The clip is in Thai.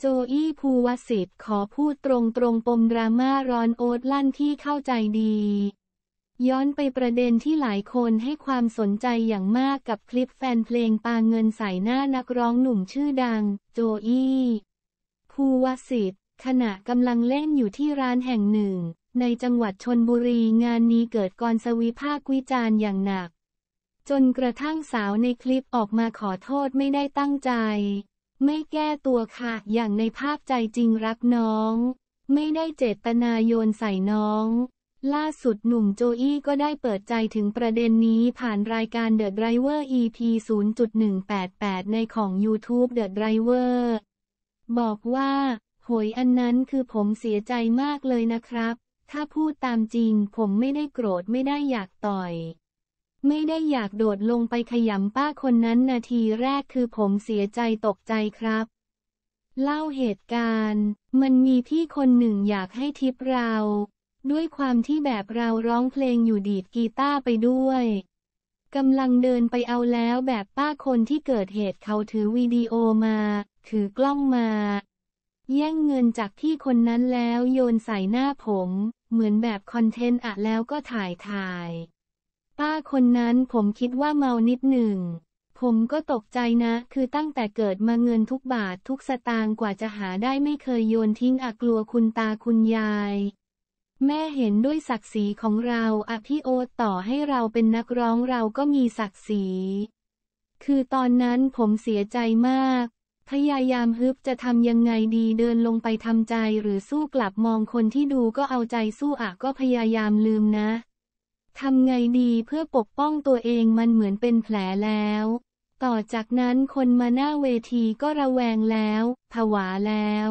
โจอี้ภูวสิทธิ์ขอพูดตรงตรงปมดราม่าร้อนโอ๊ตลั่นที่เข้าใจดี ย้อนไปประเด็นที่หลายคนให้ความสนใจอย่างมากกับคลิปแฟนเพลงปาเงินใส่หน้านักร้องหนุ่มชื่อดัง โจอี้ภูวสิทธิ์ขณะกำลังเล่นอยู่ที่ร้านแห่งหนึ่ง ในจังหวัดชนบุรีงานนี้เกิดกรสวิภาควิจารณ์อย่างหนัก จนกระทั่งสาวในคลิปออกมาขอโทษไม่ได้ตั้งใจไม่แก้ตัวค่ะ อย่างในภาพใจจริงรักน้อง ไม่ได้เจตนาโยนใส่น้อง ล่าสุดหนุ่มโจอี้ก็ได้เปิดใจถึงประเด็นนี้ผ่านรายการ The Driver EP 0.188 ในของ YouTube The Driver บอกว่าหวยอันนั้นคือผมเสียใจมากเลยนะครับ ถ้าพูดตามจริงผมไม่ได้โกรธไม่ได้อยากต่อยไม่ได้อยากโดดลงไปขยำป้าคนนั้นนาทีแรกคือผมเสียใจตกใจครับ เล่าเหตุการณ์ มันมีพี่คนหนึ่งอยากให้ทิปเรา ด้วยความที่แบบเราร้องเพลงอยู่ดีดกีตาร์ไปด้วยกำลังเดินไปเอาแล้วแบบป้าคนที่เกิดเหตุเขาถือวิดีโอมา ถือกล้องมา แย่งเงินจากพี่คนนั้นแล้วโยนใส่หน้าผม เหมือนแบบคอนเทนต์อะแล้วก็ถ่ายถ่ายาคนนั้นผมคิดว่าเมานิดหนึ่งผมก็ตกใจนะ คือตั้งแต่เกิดมาเงินทุกบาททุกสตางค์กว่าจะหาได้ไม่เคยโยนทิ้งอะกลัวคุณตาคุณยาย แม่เห็นด้วยศักดิ์ศรีของเราอะพี่โอตต่อให้เราเป็นนักร้องเราก็มีศักดิ์ศรีคือตอนนั้นผมเสียใจมาก พยายามฮึบจะทำยังไงดีเดินลงไปทำใจหรือสู้กลับมองคนที่ดูก็เอาใจสู้อะก็พยายามลืมนะทำไงดีเพื่อปกป้องตัวเองมันเหมือนเป็นแผลแล้ว ต่อจากนั้นคนมาหน้าเวทีก็ระแวงแล้วผวาแล้ว